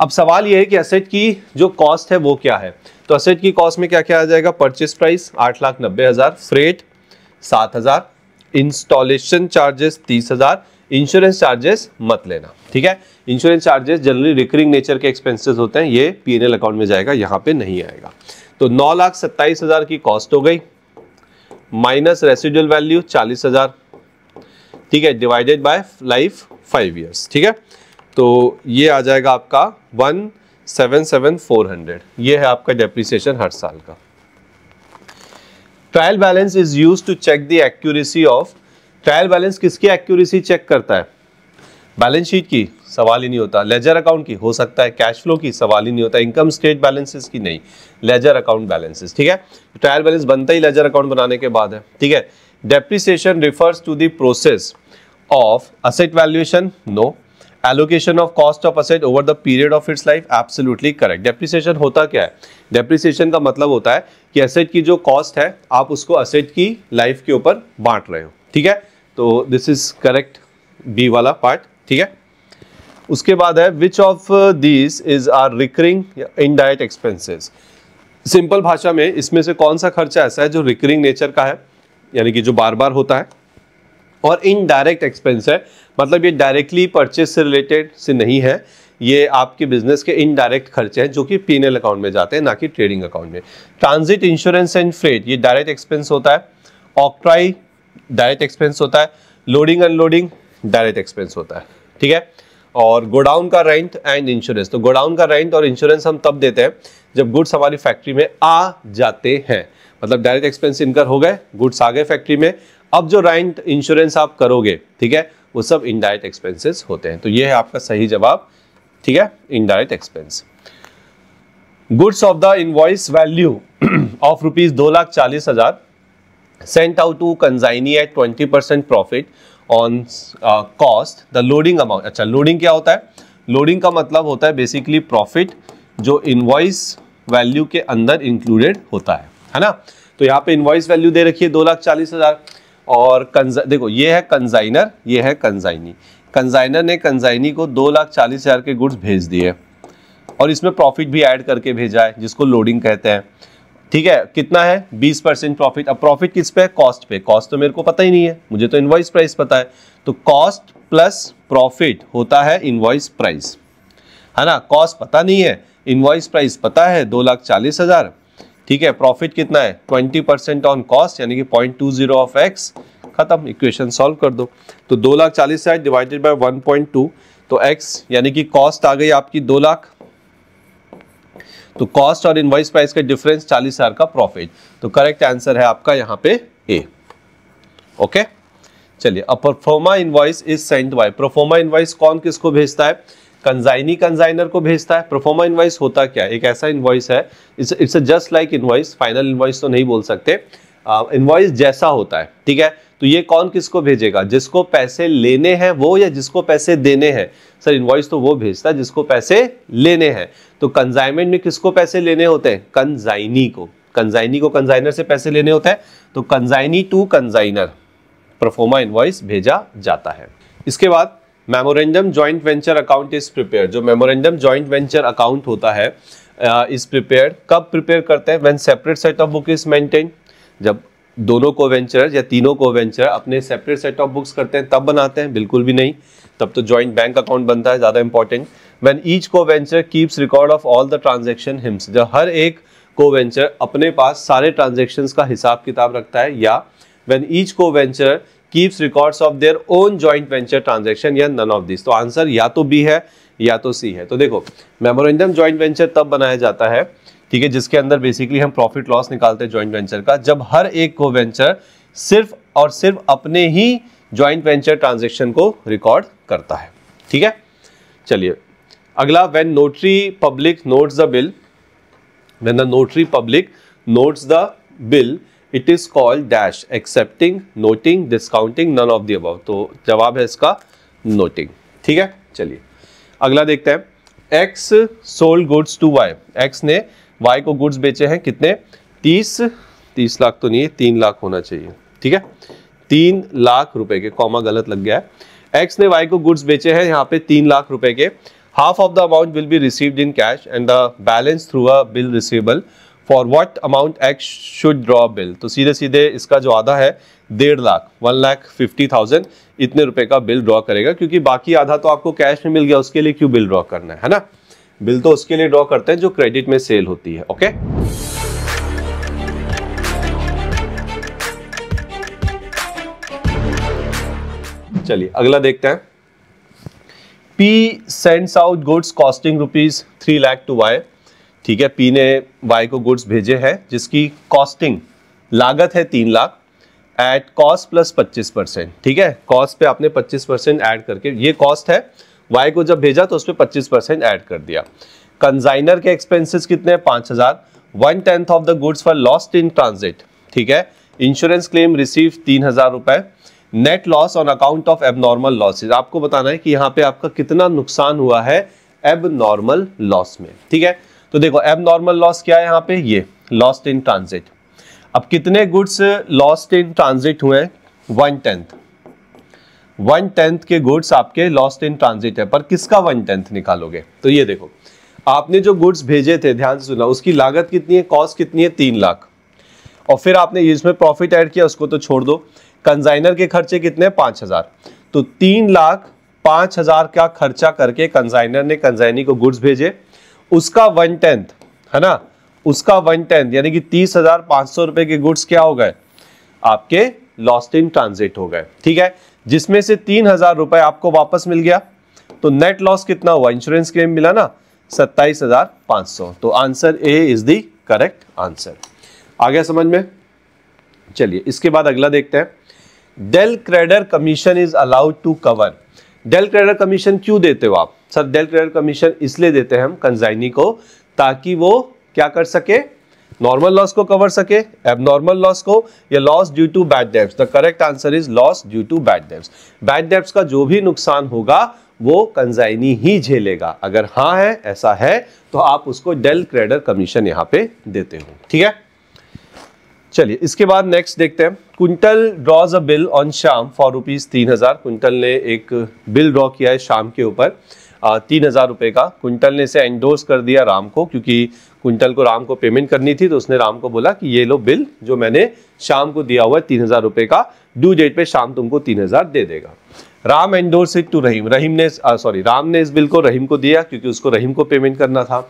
अब सवाल यह है कि असेट की जो कॉस्ट है वो क्या है तो असेट की कॉस्ट में क्या क्या आ जाएगा परचेस प्राइस आठ लाख नब्बे हज़ार फ्रेट सात हज़ार इंस्टॉलेशन चार्जेस तीस हज़ार इंश्योरेंस चार्जेस मत लेना ठीक है insurance charges generally recurring nature के एक्सपेंसेस होते हैं ये पी अकाउंट में जाएगा यहाँ पे नहीं आएगा तो नौ लाख सत्ताईस हज़ार की कॉस्ट हो गई माइनस रेसिडुअल वैल्यू चालीस हज़ार ठीक है divided by life five years ठीक है तो ये आ जाएगा आपका one seven seven four hundred ये है आपका डेप्रिसिएशन हर साल का trial balance is use to check the accuracy of trial balance किसकी एक्यूरेसी चेक करता है बैलेंस शीट की सवाल ही नहीं होता लेजर अकाउंट की हो सकता है कैश फ्लो की सवाल ही नहीं होता इनकम स्टेट बैलेंसेस की नहीं लेजर अकाउंट बैलेंसेस ठीक है ट्रायल तो बैलेंस बनता ही लेजर अकाउंट बनाने के बाद है ठीक है depreciation refers to the process of asset valuation no allocation of cost of asset over the period of its life absolutely correct depreciation होता क्या है डेप्रिसिएशन का मतलब होता है कि असेट की जो कॉस्ट है आप उसको असेट की लाइफ के ऊपर बांट रहे हो ठीक है तो दिस इज करेक्ट बी वाला पार्ट ठीक है उसके बाद है which of these is are recurring indirect expenses simple भाषा में इसमें से कौन सा खर्चा ऐसा है जो रिकरिंग नेचर का है यानी कि जो बार बार होता है और इनडायरेक्ट एक्सपेंस है मतलब ये डायरेक्टली परचेज से रिलेटेड से नहीं है ये आपके बिजनेस के इनडायरेक्ट खर्चे हैं जो कि पी अकाउंट में जाते हैं ना कि ट्रेडिंग अकाउंट में ट्रांजिट इंश्योरेंस एंड फ्रेड ये डायरेक्ट एक्सपेंस होता है ऑक्ट्राई डायरेक्ट एक्सपेंस होता है लोडिंग अनलोडिंग डायरेक्ट एक्सपेंस होता है ठीक है और गोडाउन का रेंट एंड इंश्योरेंस तो गोडाउन का रेंट और इंश्योरेंस हम तब देते हैं जब गुड्स हमारी फैक्ट्री में आ जाते हैं मतलब डायरेक्ट एक्सपेंस इनकर हो गए गुड्स आ गए फैक्ट्री में अब जो रेंट इंश्योरेंस आप करोगे ठीक है वो सब इनडायरेक्ट एक्सपेंसेस होते हैं तो ये है आपका सही जवाब ठीक है indirect expense goods of the invoice value of rupees दो लाख चालीस हजार sent out to consignee at twenty percent profit on cost the loading amount अच्छा लोडिंग क्या होता है लोडिंग का मतलब होता है बेसिकली प्रॉफिट जो इन्वॉइस वैल्यू के अंदर इंक्लूडेड होता है है ना तो यहाँ पे इन्वॉइस वैल्यू दे रखी है दो लाख चालीस हज़ार और देखो ये है कंजाइनर ये है कंजाइनी कंजाइनर ने कंजाइनी को दो लाख चालीस हज़ार के गुड्स भेज दिए और इसमें प्रॉफिट भी ऐड करके भेजा है जिसको लोडिंग कहते हैं ठीक है कितना है 20 परसेंट प्रॉफिट अब प्रॉफिट किस पे है कॉस्ट पे कॉस्ट तो मेरे को पता ही नहीं है मुझे तो इनवॉइस प्राइस पता है तो कॉस्ट प्लस प्रॉफिट होता है इनवॉइस प्राइस है ना कॉस्ट पता नहीं है इनवॉइस प्राइस पता है दो लाख चालीस हज़ार ठीक है प्रॉफिट कितना है ट्वेंटी परसेंट ऑन कॉस्ट यानी कि point two zero of X खत्म इक्वेशन सॉल्व कर दो तो दो लाख चालीस हज़ार divided by one point two तो एक्स यानी कि कॉस्ट आ गई आपकी दो लाख तो कॉस्ट और इनवाइस प्राइस का डिफरेंस चालीस हजार का प्रॉफिट तो करेक्ट आंसर है आपका यहाँ पे ए ओके चलिए अब proforma invoice is sent by proforma invoice कौन किसको भेजता है कंजाइनी कंजाइनर को भेजता है परफॉर्मा इनवाइस होता क्या एक ऐसा इनवाइस है it's just like invoice final invoice तो नहीं बोल सकते इनवाइस uh, जैसा होता है ठीक है तो ये कौन किसको भेजेगा जिसको पैसे लेने हैं वो या जिसको पैसे देने हैं सर इन्वॉइस तो वो भेजता है जिसको पैसे लेने हैं तो कंजाइनमेंट में किसको पैसे लेने होते हैं कंजाइनी को कंजाइनी को कंजाइनर से पैसे लेने होते हैं तो consignee to consignor proforma invoice भेजा जाता है इसके बाद memorandum joint venture account is prepare जो मेमोरेंडम ज्वाइंट वेंचर अकाउंट होता है इज uh, प्रिपेयर कब प्रिपेयर करते हैं when separate set of book is maintain जब दोनों को वेंचर या तीनों को वेंचर अपने सेपरेट सेट ऑफ बुक्स करते हैं तब बनाते हैं बिल्कुल भी नहीं तब तो ज्वाइंट बैंक अकाउंट बनता है ज़्यादा important when each co venture keeps record of all the transaction himself जब हर एक को वेंचर अपने पास सारे ट्रांजेक्शन का हिसाब किताब रखता है या when each co venture keeps records of their own joint venture transaction या नन ऑफ दिस तो आंसर या तो बी है या तो सी है तो देखो मेमोरेंडम ज्वाइंट वेंचर तब बनाया जाता है ठीक है जिसके अंदर बेसिकली हम प्रॉफिट लॉस निकालते हैं ज्वाइंट वेंचर का जब हर एक को वेंचर सिर्फ और सिर्फ अपने ही ज्वाइंट वेंचर ट्रांजेक्शन को रिकॉर्ड करता है ठीक है चलिए अगला when notary public note the bill when the notary public notes the bill it is called dash accepting noting discounting none of the तो जवाब है इसका नोटिंग ठीक है चलिए अगला देखते हैं X sold goods to Y X ने वाई को गुड्स बेचे हैं कितने तीस तीस लाख तो नहीं है तीन लाख होना चाहिए ठीक है तीन लाख रुपए के कॉमा गलत लग गया है एक्स ने वाई को गुड्स बेचे हैं यहाँ पे तीन लाख रुपए के half of the amount will be received in cash and the balance through a bill receivable for what amount x should draw तो सीधे सीधे इसका जो आधा है डेढ़ lakh one lakh fifty thousand इतने रुपए का बिल ड्रॉ करेगा क्योंकि बाकी आधा तो आपको कैश में मिल गया उसके लिए क्यों बिल ड्रॉ करना है ना बिल तो उसके लिए ड्रॉ करते हैं जो क्रेडिट में सेल होती है ओके चलिए अगला देखते हैं P sends out goods costing rupees three lakh to Y ठीक है पी ने वाई को गुड्स भेजे हैं जिसकी कॉस्टिंग लागत है तीन लाख एट कॉस्ट प्लस पच्चीस परसेंट ठीक है कॉस्ट पे आपने पच्चीस परसेंट एड करके ये कॉस्ट है वाई को जब भेजा तो पर पच्चीस परसेंट ऐड कर दिया कंजाइनर के एक्सपेंसिस कितने पांच हज़ार one tenth of the goods for lost in transit ठीक है इंश्योरेंस क्लेम रिसीव तीन हज़ार रुपए net loss on account of abnormal losses आपको बताना है कि यहाँ पे आपका कितना नुकसान हुआ है एबनॉर्मल लॉस में ठीक है तो देखो एबनॉर्मल लॉस क्या है यहाँ पे ये लॉस्ट इन ट्रांजिट अब कितने गुड्स लॉस्ट इन ट्रांजिट हुए वन टेंथ वन टेंथ के गुड्स आपके लॉस्ट इन ट्रांजिट है पर किसका वन टेंथ निकालोगे तो ये देखो आपने जो गुड्स भेजे थे ध्यान से सुना उसकी लागत कितनी है कॉस्ट कितनी है तीन लाख और फिर आपने इसमें प्रॉफिट ऐड किया उसको तो छोड़ दो कंजाइनर के खर्चे कितने पाँच हज़ार तो तीन लाख पाँच हज़ार का खर्चा करके कंजाइनर ने कंजाइनी को गुड्स भेजे उसका वन टेंथ है ना उसका वन टेंथ यानी कि तीस हज़ार पाँच सौ रुपये के गुड्स क्या हो गए आपके लॉस्ट इन ट्रांजिट हो गए ठीक है जिसमें से तीन हजार रुपए आपको वापस मिल गया तो नेट लॉस कितना हुआ इंश्योरेंस क्लेम मिला ना सत्ताईस हजार पांच सौ तो answer A is the correct answer आ गया समझ में चलिए इसके बाद अगला देखते हैं del credere commission is allowed to cover del credere commission क्यों देते हो आप सर डेल क्रेडर कमीशन इसलिए देते हैं हम कंजाइनी को ताकि वो क्या कर सके नॉर्मल लॉस को कवर सके एबनॉर्मल लॉस को या loss due to bad debts the correct answer is loss due to bad debts bad debts का जो भी नुकसान होगा वो कंजाइनी ही झेलेगा अगर हाँ है ऐसा है तो आप उसको डेल क्रेडर कमीशन यहाँ पे देते हो ठीक है चलिए इसके बाद नेक्स्ट देखते हैं Kuntal draws a bill on Shyam for rupees तीन हजार कुंटल ने एक बिल ड्रॉ किया है शाम के ऊपर तीन हजार रुपए का कुंटल ने इसे एंडोर्स कर दिया राम को क्योंकि कुंटल को राम को पेमेंट करनी थी तो उसने राम को बोला कि ये लो बिल जो मैंने शाम को दिया हुआ है तीन हज़ार रुपए का ड्यू डेट पे शाम तुमको तीन हज़ार दे देगा Ram endorse it to Rahim Rahim ने सॉरी राम ने इस बिल को रहीम को दिया क्योंकि उसको रहीम को पेमेंट करना था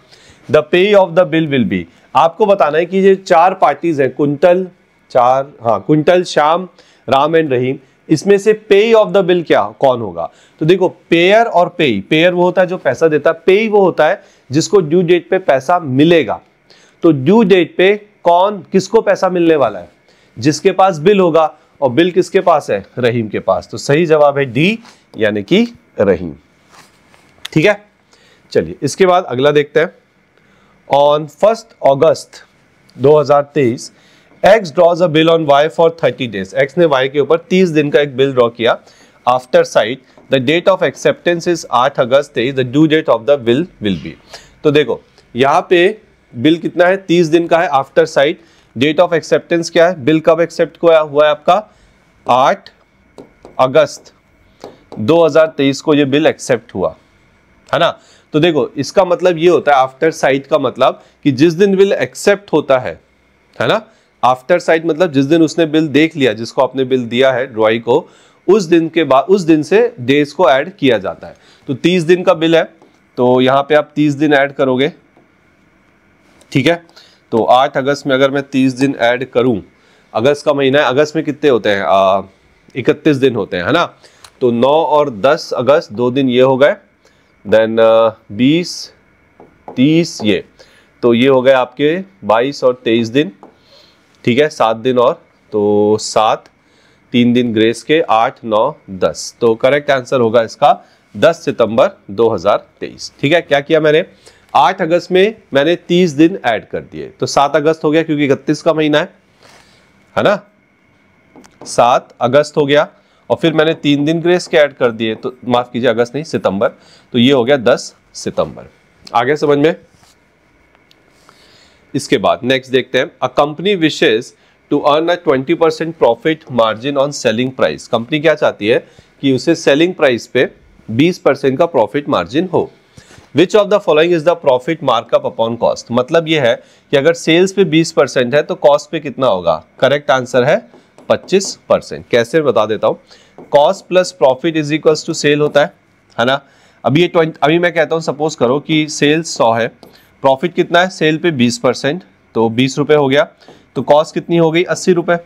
the pay of the bill will be आपको बताना है कि ये चार पार्टीज हैं कुंटल चार हाँ कुंटल शाम राम एंड रहीम इसमें से पे ऑफ द बिल क्या कौन होगा तो देखो पेयर और पेई पेयर वो होता है जो पैसा देता है पे वो होता है जिसको ड्यू डेट पे पैसा मिलेगा तो ड्यू डेट पे कौन किसको पैसा मिलने वाला है जिसके पास बिल होगा और बिल किसके पास है रहीम के पास तो सही जवाब है डी यानी कि रहीम ठीक है चलिए इसके बाद अगला देखते हैं on first August 2023 X draws a bill on Y for thirty days X ने वाई के ऊपर तीस दिन का एक बिल ड्रॉ किया after sight the date of acceptance is आठ अगस्त तेईस the due date of the bill will be तो देखो यहाँ पे बिल कितना है तीस दिन का है after sight date of acceptance क्या है बिल कब एक्सेप्ट हुआ है आपका आठ अगस्त 2023 को ये बिल एक्सेप्ट हुआ है ना तो देखो इसका मतलब ये होता है आफ्टर साइट का मतलब कि जिस दिन बिल एक्सेप्ट होता है है ना आफ्टर साइट मतलब जिस दिन उसने बिल देख लिया जिसको आपने बिल दिया है ड्रॉई को उस दिन के बाद उस दिन से डेज को ऐड किया जाता है तो तीस दिन का बिल है तो यहाँ पे आप तीस दिन ऐड करोगे ठीक है तो आठ अगस्त में अगर मैं तीस दिन ऐड करूँ अगस्त का महीना है अगस्त में कितने होते हैं इकतीस दिन होते हैं है ना तो नौ और दस अगस्त दो दिन ये हो गए देन बीस तीस ये तो ये हो गए आपके बाईस और तेईस दिन ठीक है सात दिन और तो सात तीन दिन ग्रेस के आठ नौ दस तो करेक्ट आंसर होगा इसका दस सितंबर 2023 ठीक है क्या किया मैंने आठ अगस्त में मैंने तीस दिन ऐड कर दिए तो सात अगस्त हो गया क्योंकि इकतीस का महीना है है ना सात अगस्त हो गया और फिर मैंने तीन दिन ग्रेस के ऐड कर दिए तो माफ़ कीजिए अगस्त नहीं सितंबर तो ये हो गया दस सितंबर आगे समझ में इसके बाद नेक्स्ट देखते हैं a company wishes to earn a 20 percent profit margin on selling price company क्या चाहती है कि उसे सेलिंग प्राइस पे 20 परसेंट का प्रॉफिट मार्जिन हो which of the following is the profit markup upon cost मतलब यह है कि अगर सेल्स पे 20 परसेंट है तो कॉस्ट पे कितना होगा करेक्ट आंसर है 25 परसेंट कैसे बता देता हूँ cost plus profit is equal to sale होता है है ना अभी ये ट्वेंट अभी मैं कहता हूँ सपोज करो कि सेल्स सौ है प्रॉफिट कितना है सेल पे बीस परसेंट तो बीस रुपये हो गया तो कॉस्ट कितनी हो गई अस्सी रुपये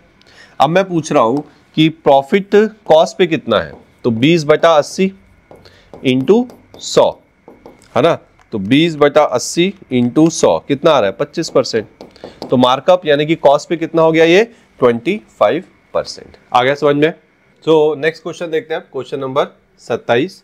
अब मैं पूछ रहा हूँ कि प्रॉफिट कॉस्ट पे कितना है तो बीस बटा अस्सी इंटू सौ है ना तो 20 बटा अस्सी इंटू सौ कितना आ रहा है 25 परसेंट तो मार्कअप यानी कि कॉस्ट पे कितना हो गया ये 25 परसेंट आ गया समझ में तो नेक्स्ट क्वेश्चन देखते हैं क्वेश्चन नंबर सत्ताईस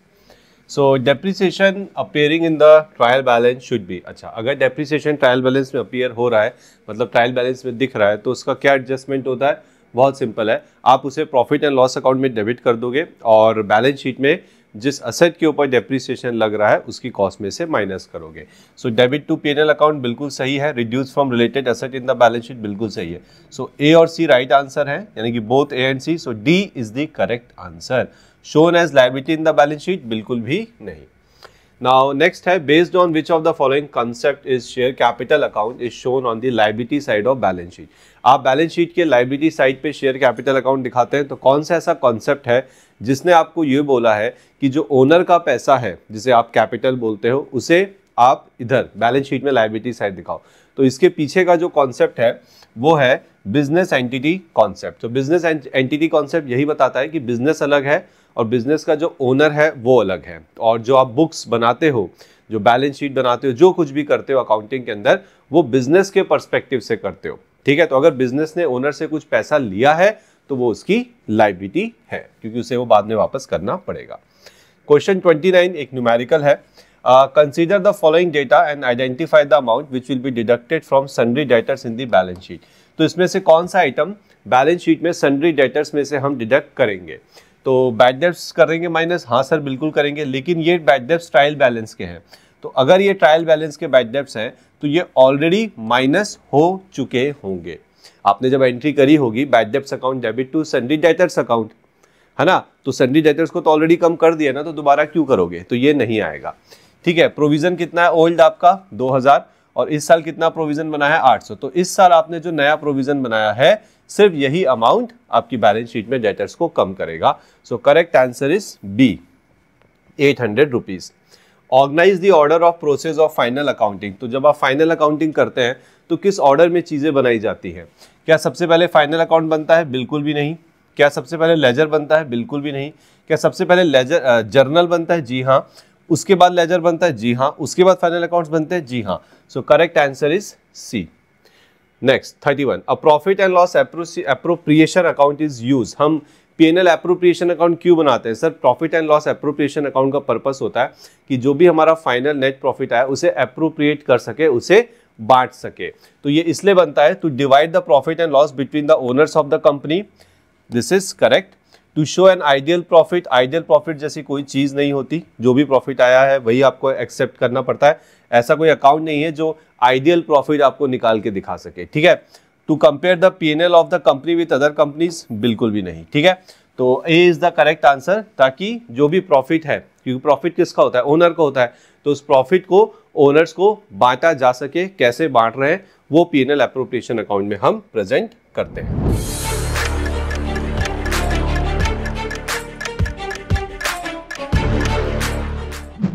so depreciation appearing in the trial balance should भी अच्छा अगर डेप्रिसिएशन ट्रायल बैलेंस में अपेयर हो रहा है मतलब ट्रायल बैलेंस में दिख रहा है तो उसका क्या एडजस्टमेंट होता है बहुत सिंपल है आप उसे प्रॉफिट एंड लॉस अकाउंट में डेबिट कर दोगे और बैलेंस शीट में जिस असेट के ऊपर डेप्रिसिएशन लग रहा है उसकी कॉस्ट में से माइनस करोगे so debit to P account बिल्कुल सही है reduce from related asset in the balance sheet बिल्कुल सही है सो ए और सी राइट आंसर है यानी कि both A and C so D is the correct answer shown as liability in the balance sheet बिल्कुल भी नहीं नाउ नेक्स्ट है based on which of the following concept is share capital account is shown on the liability side of balance sheet आप बैलेंस शीट के लाइबिलिटी साइड पे शेयर कैपिटल अकाउंट दिखाते हैं तो कौन सा ऐसा कॉन्सेप्ट है जिसने आपको ये बोला है कि जो ओनर का पैसा है जिसे आप कैपिटल बोलते हो उसे आप इधर बैलेंस शीट में लाइबिलिटी साइड दिखाओ तो इसके पीछे का जो कॉन्सेप्ट है वो है बिजनेस एंटिटी कॉन्सेप्ट तो बिजनेस एंटिटी कॉन्सेप्ट यही बताता है कि बिजनेस अलग है और बिज़नेस का जो ओनर है वो अलग है और जो आप बुक्स बनाते हो जो बैलेंस शीट बनाते हो जो कुछ भी करते हो अकाउंटिंग के अंदर वो बिज़नेस के परस्पेक्टिव से करते हो ठीक है तो अगर बिज़नेस ने ओनर से कुछ पैसा लिया है तो वो उसकी लाइबिलिटी है क्योंकि उसे वो बाद में वापस करना पड़ेगा क्वेश्चन 29 एक न्यूमेरिकल है consider the following data and identify the amount which will be deducted from sundry debtors in the balance sheet तो इसमें से कौन सा आइटम बैलेंस शीट में सन्ड्री डेटर्स में से हम डिडक्ट करेंगे तो बैड डेप्स करेंगे माइनस हाँ सर बिल्कुल करेंगे लेकिन ये बैड डेप्स ट्रायल बैलेंस के हैं तो अगर ये ट्रायल बैलेंस के बैड डेप्स हैं तो ये ऑलरेडी माइनस हो चुके होंगे आपने जब एंट्री करी होगी bad debts account debit to sundry debtors account है ना तो सन्डी डेटर्स को तो ऑलरेडी कम कर दिया ना तो दोबारा क्यों करोगे तो ये नहीं आएगा ठीक है प्रोविजन कितना है ओल्ड आपका दो और इस साल कितना प्रोविजन बना है आठ तो इस साल आपने जो नया प्रोविजन बनाया है सिर्फ यही अमाउंट आपकी बैलेंस शीट में डेटर्स को कम करेगा so correct answer is B eight hundred rupees organize the order of process of final accounting तो जब आप फाइनल अकाउंटिंग करते हैं तो किस ऑर्डर में चीज़ें बनाई जाती हैं क्या सबसे पहले फाइनल अकाउंट बनता है बिल्कुल भी नहीं क्या सबसे पहले लेजर बनता है बिल्कुल भी नहीं क्या सबसे पहले लेजर जर्नल बनता है जी हाँ उसके बाद लेजर बनता है जी हाँ उसके बाद फाइनल अकाउंट्स बनते हैं जी हाँ so correct answer is C next thirty one a profit and loss appropriation account is use हम P N L appropriation account क्यों बनाते हैं sir profit and loss appropriation account का पर्पस होता है कि जो भी हमारा फाइनल नेट प्रॉफिट आया उसे अप्रोप्रिएट कर सके उसे बांट सके तो ये इसलिए बनता है to divide the profit and loss between the owners of the company this is correct to show an ideal profit ideal profit जैसी कोई चीज़ नहीं होती जो भी प्रॉफिट आया है वही आपको एक्सेप्ट करना पड़ता है ऐसा कोई अकाउंट नहीं है जो आइडियल प्रॉफिट आपको निकाल के दिखा सके ठीक है to compare the P N L of the company with other companies बिल्कुल भी नहीं ठीक है तो A is the correct answer ताकि जो भी प्रॉफिट है क्योंकि प्रॉफिट किसका होता है ओनर का होता है तो उस प्रॉफिट को ओनर्स को बांटा जा सके कैसे बांट रहे हैं वो P N L appropriation account में हम प्रेजेंट करते हैं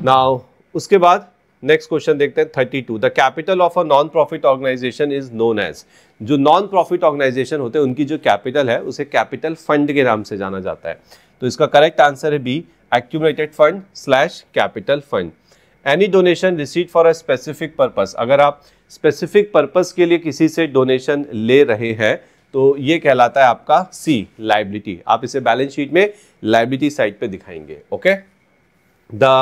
नाउ उसके बाद नेक्स्ट क्वेश्चन देखते हैं thirty two the capital of a non profit organization is known as जो नॉन प्रॉफिट ऑर्गेनाइजेशन होते हैं उनकी जो कैपिटल है उसे कैपिटल फंड के नाम से जाना जाता है तो इसका करेक्ट आंसर है B accumulated fund slash capital fund any donation receive for a specific purpose अगर आप स्पेसिफिक पर्पज के लिए किसी से डोनेशन ले रहे हैं तो ये कहलाता है आपका सी लाइबिलिटी आप इसे बैलेंस शीट में लाइबिलिटी साइड पे दिखाएंगे okay the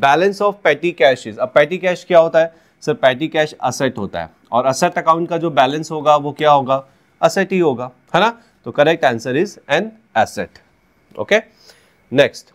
balance of petty cash is अब पैटी कैश क्या होता है सर पैटी कैश असेट होता है और असेट अकाउंट का जो बैलेंस होगा वो क्या होगा असेट ही होगा है ना तो correct answer is an asset okay next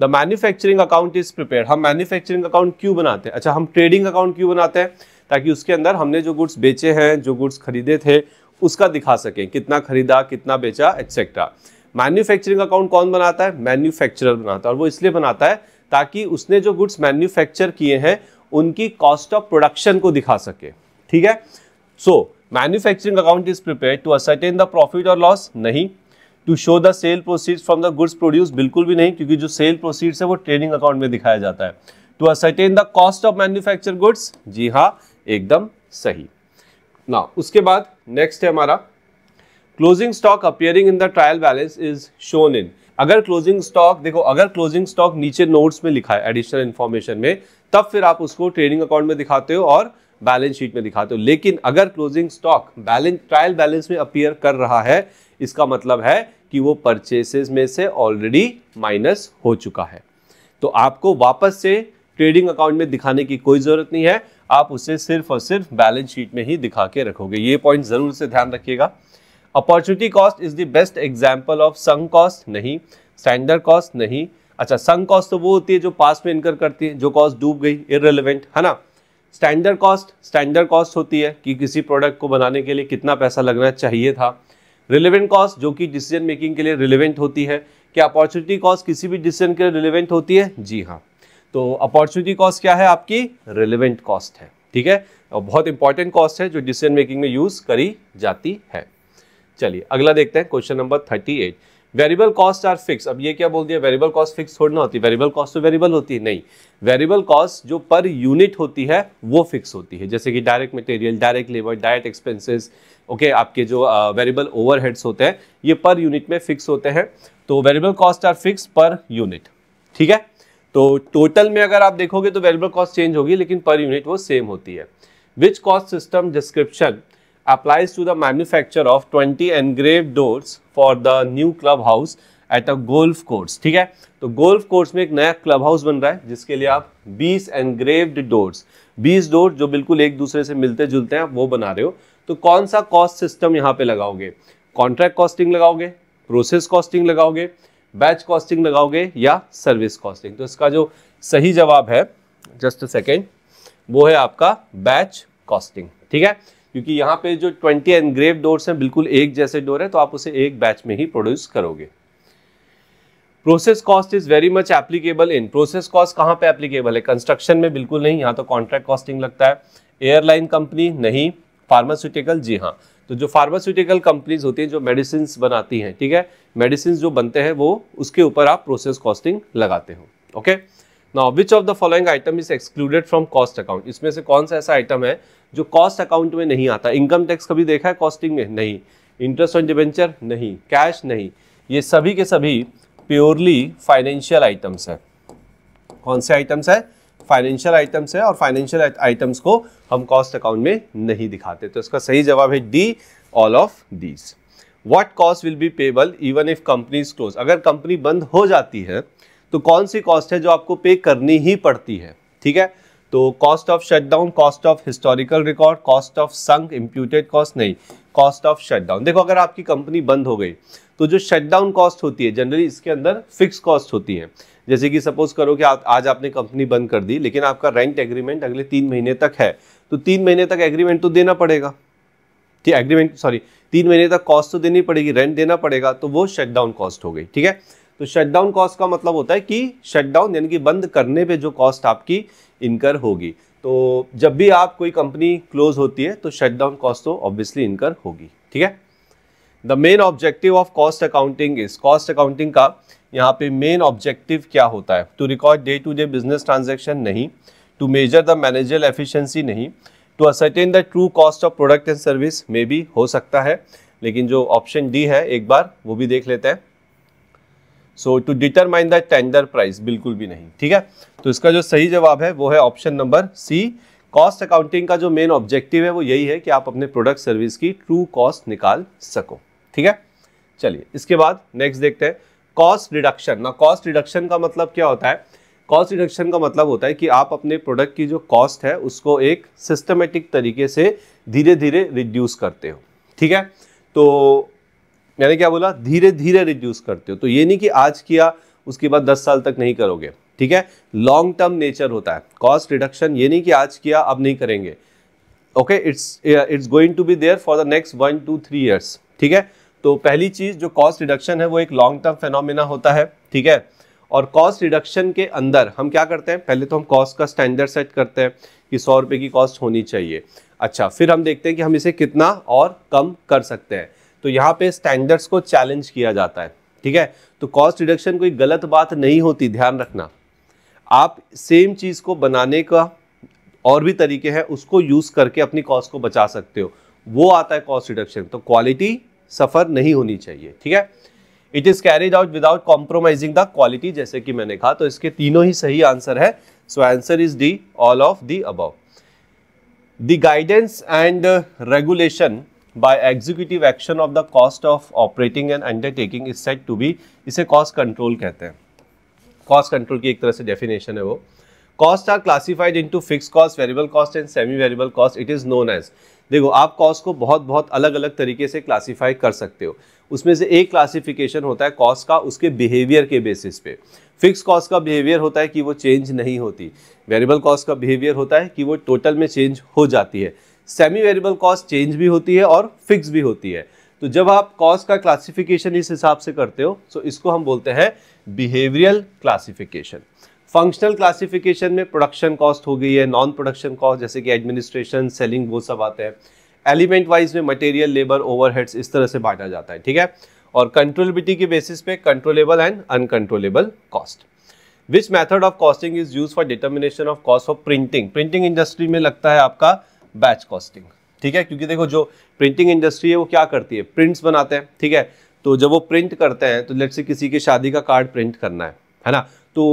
the manufacturing account is prepare हम मैन्युफैक्चरिंग अकाउंट क्यों बनाते हैं अच्छा हम ट्रेडिंग अकाउंट क्यों बनाते हैं ताकि उसके अंदर हमने जो गुड्स बेचे हैं जो गुड्स खरीदे थे उसका दिखा सकें कितना खरीदा कितना बेचा एक्सेट्रा मैन्युफैक्चरिंग अकाउंट कौन बनाता है मैन्युफैक्चरर बनाता है और वो इसलिए बनाता है ताकि उसने जो गुड्स मैन्युफैक्चर किए हैं उनकी कॉस्ट ऑफ प्रोडक्शन को दिखा सके ठीक है so manufacturing account is prepare to ascertain the profit और लॉस नहीं to show the sale proceed from the goods produce बिल्कुल भी नहीं क्योंकि जो सेल प्रोसीड्स है वो ट्रेडिंग अकाउंट में दिखाया जाता है to ascertain the cost of manufacture goods जी हाँ एकदम सही ना उसके बाद नेक्स्ट है हमारा closing stock appearing in the trial balance is shown in अगर क्लोजिंग स्टॉक देखो अगर क्लोजिंग स्टॉक नीचे नोट्स में लिखा है एडिशनल इन्फॉर्मेशन में तब फिर आप उसको ट्रेडिंग अकाउंट में दिखाते हो और बैलेंस शीट में दिखाते हो लेकिन अगर closing stock balance trial balance में अपियर कर रहा है इसका मतलब है कि वो परचेसेस में से ऑलरेडी माइनस हो चुका है तो आपको वापस से ट्रेडिंग अकाउंट में दिखाने की कोई ज़रूरत नहीं है आप उसे सिर्फ और सिर्फ बैलेंस शीट में ही दिखा के रखोगे ये पॉइंट ज़रूर से ध्यान रखिएगा opportunity cost is the best example of sunk cost नहीं स्टैंडर्ड कॉस्ट नहीं अच्छा संग कॉस्ट तो वो होती है जो पास में इनकर करती है जो कॉस्ट डूब गई इरेलीवेंट है ना स्टैंडर्ड कॉस्ट स्टैंडर्ड कॉस्ट होती है कि किसी प्रोडक्ट को बनाने के लिए कितना पैसा लगना चाहिए था रिलेवेंट कॉस्ट जो कि डिसीजन मेकिंग के लिए रिलेवेंट होती है क्या अपॉर्चुनिटी कॉस्ट किसी भी डिसीजन के लिए रिलेवेंट होती है जी हाँ तो अपॉर्चुनिटी कॉस्ट क्या है आपकी रिलेवेंट कॉस्ट है ठीक है और बहुत इंपॉर्टेंट कॉस्ट है जो डिसीजन मेकिंग में यूज़ करी जाती है चलिए अगला देखते हैं question number thirty eight variable cost are fix अब ये क्या बोल दिया वेरिएबल कॉस्ट फिक्स थोड़ी ना होती वेरिएबल कॉस्ट तो वेरिएबल होती है नहीं वेरिएबल कॉस्ट जो पर यूनिट होती है वो फिक्स होती है जैसे कि direct material direct labour direct expenses okay आपके जो वेरिएबल uh, ओवरहेड्स होते हैं ये पर यूनिट में फिक्स होते हैं तो variable cost are fix per unit ठीक है तो टोटल में अगर आप देखोगे तो वेरिएबल कॉस्ट चेंज होगी लेकिन पर यूनिट वो सेम होती है which cost system description applies to the manufacture of 20 engraved doors for the new clubhouse at a golf course ठीक है तो गोल्फ कोर्स में एक नया क्लब हाउस बन रहा है जिसके लिए आप 20 एनग्रेव्ड डोर्स 20 डोर जो बिल्कुल एक दूसरे से मिलते जुलते हैं आप वो बना रहे हो तो कौन सा कॉस्ट सिस्टम यहाँ पे लगाओगे कॉन्ट्रैक्ट कॉस्टिंग लगाओगे प्रोसेस कॉस्टिंग लगाओगे बैच कॉस्टिंग लगाओगे या सर्विस कॉस्टिंग तो इसका जो सही जवाब है जस्ट अ सेकेंड वो है आपका बैच कॉस्टिंग ठीक है क्योंकि यहाँ पे जो 20 एनग्रेव डोर्स हैं बिल्कुल एक जैसे डोर है तो आप उसे एक बैच में ही प्रोड्यूस करोगे process cost is very much applicable in process cost कहाँ पे एप्लीकेबल है कंस्ट्रक्शन में बिल्कुल नहीं यहाँ तो कॉन्ट्रैक्ट कॉस्टिंग लगता है एयरलाइन कंपनी नहीं फार्मास्यूटिकल जी हाँ तो जो फार्मास्यूटिकल कंपनीज होती हैं जो मेडिसिन बनाती हैं ठीक है मेडिसिन जो बनते हैं वो उसके ऊपर आप प्रोसेस कॉस्टिंग लगाते हो okay okay? Now which of the following item is excluded from cost account इसमें से कौन सा ऐसा आइटम है जो कॉस्ट अकाउंट में नहीं आता इनकम टैक्स कभी देखा है कॉस्टिंग में नहीं इंटरेस्ट ऑन डिवेंचर नहीं कैश नहीं ये सभी के सभी प्योरली फाइनेंशियल आइटम्स है कौन से आइटम्स है फाइनेंशियल आइटम्स है और फाइनेंशियल आइटम्स को हम कॉस्ट अकाउंट में नहीं दिखाते तो इसका सही जवाब है D all of these what cost will be payable even if company close अगर कंपनी बंद हो जाती है तो कौन सी कॉस्ट है जो आपको पे करनी ही पड़ती है ठीक है तो cost of shutdown cost of historical record cost of sunk imputed cost नहीं कॉस्ट ऑफ शटडाउन देखो अगर आपकी कंपनी बंद हो गई तो जो शटडाउन कॉस्ट होती है जनरली इसके अंदर फिक्स कॉस्ट होती है जैसे कि सपोज करो कि आ, आज आपने कंपनी बंद कर दी लेकिन आपका रेंट एग्रीमेंट अगले तीन महीने तक है तो तीन महीने तक एग्रीमेंट तो देना पड़ेगा ठीक एग्रीमेंट सॉरी तीन महीने तक कॉस्ट तो देनी पड़ेगी रेंट देना पड़ेगा तो वो शटडाउन कॉस्ट हो गई ठीक है तो शटडाउन कॉस्ट का मतलब होता है कि शटडाउन यानी कि बंद करने पे जो कॉस्ट आपकी इनकर होगी तो जब भी आप कोई कंपनी क्लोज होती है तो शटडाउन कॉस्ट तो ऑब्वियसली इनकर होगी ठीक है the main objective of cost accounting is cost accounting का यहाँ पे मेन ऑब्जेक्टिव क्या होता है to record day to day business transaction नहीं to measure the manager efficiency नहीं to ascertain the true cost of product and service में भी हो सकता है लेकिन जो ऑप्शन डी है एक बार वो भी देख लेते हैं so to determine the tender price बिल्कुल भी नहीं ठीक है तो इसका जो सही जवाब है वो है option number C cost accounting का जो मेन ऑब्जेक्टिव है वो यही है कि आप अपने प्रोडक्ट सर्विस की ट्रू कॉस्ट निकाल सको ठीक है चलिए इसके बाद नेक्स्ट देखते हैं कॉस्ट रिडक्शन ना कॉस्ट रिडक्शन का मतलब क्या होता है कॉस्ट रिडक्शन का मतलब होता है कि आप अपने प्रोडक्ट की जो कॉस्ट है उसको एक सिस्टमेटिक तरीके से धीरे धीरे रिड्यूस करते हो ठीक है तो मैंने क्या बोला धीरे धीरे रिड्यूस करते हो तो ये नहीं कि आज किया उसके बाद दस साल तक नहीं करोगे ठीक है लॉन्ग टर्म नेचर होता है कॉस्ट रिडक्शन ये नहीं कि आज किया अब नहीं करेंगे okay it's it's going to be there for the next one two three years ठीक है तो पहली चीज़ जो कॉस्ट रिडक्शन है वो एक लॉन्ग टर्म फेनोमिना होता है ठीक है और कॉस्ट रिडक्शन के अंदर हम क्या करते हैं पहले तो हम कॉस्ट का स्टैंडर्ड सेट करते हैं कि सौ रुपये की कॉस्ट होनी चाहिए अच्छा फिर हम देखते हैं कि हम इसे कितना और कम कर सकते हैं तो यहाँ पे स्टैंडर्ड्स को चैलेंज किया जाता है ठीक है तो कॉस्ट रिडक्शन कोई गलत बात नहीं होती ध्यान रखना आप सेम चीज़ को बनाने का और भी तरीके हैं उसको यूज़ करके अपनी कॉस्ट को बचा सकते हो वो आता है कॉस्ट रिडक्शन तो क्वालिटी सफ़र नहीं होनी चाहिए ठीक है it is carried out without compromising the quality जैसे कि मैंने कहा तो इसके तीनों ही सही आंसर है so answer is D all of the above the guidance and regulation by executive action of the cost of operating an undertaking is said to be इसे cost control कहते हैं cost control की एक तरह से definition है वो cost are classified into fixed cost, variable cost and semi variable cost it is known as देखो आप cost को बहुत बहुत अलग अलग तरीके से classify कर सकते हो उसमें से एक क्लासिफिकेशन होता है cost का उसके बिहेवियर के बेसिस पे फिक्स कॉस्ट का बिहेवियर होता है कि वो चेंज नहीं होती वेरिएबल कॉस्ट का बिहेवियर होता है कि वो टोटल में चेंज हो जाती है सेमी वेरिएबल कॉस्ट चेंज भी होती है और फिक्स भी होती है तो जब आप कॉस्ट का क्लासिफिकेशन इस हिसाब से करते हो तो इसको हम बोलते हैं बिहेवियरल क्लासिफिकेशन फंक्शनल क्लासिफिकेशन में प्रोडक्शन कॉस्ट हो गई है नॉन प्रोडक्शन कॉस्ट जैसे कि एडमिनिस्ट्रेशन सेलिंग वो सब आते हैं एलिमेंट वाइज में मटेरियल लेबर ओवरहेड्स इस तरह से बांटा जाता है ठीक है और कंट्रोलेबिलिटी के बेसिस पे controllable and uncontrollable cost which method of costing is use for determination of cost of printing printing industry में लगता है आपका बैच कॉस्टिंग ठीक है क्योंकि देखो जो प्रिंटिंग इंडस्ट्री है वो क्या करती है प्रिंट्स बनाते हैं ठीक है तो जब वो प्रिंट करते हैं तो लेट से किसी की शादी का कार्ड प्रिंट करना है है ना तो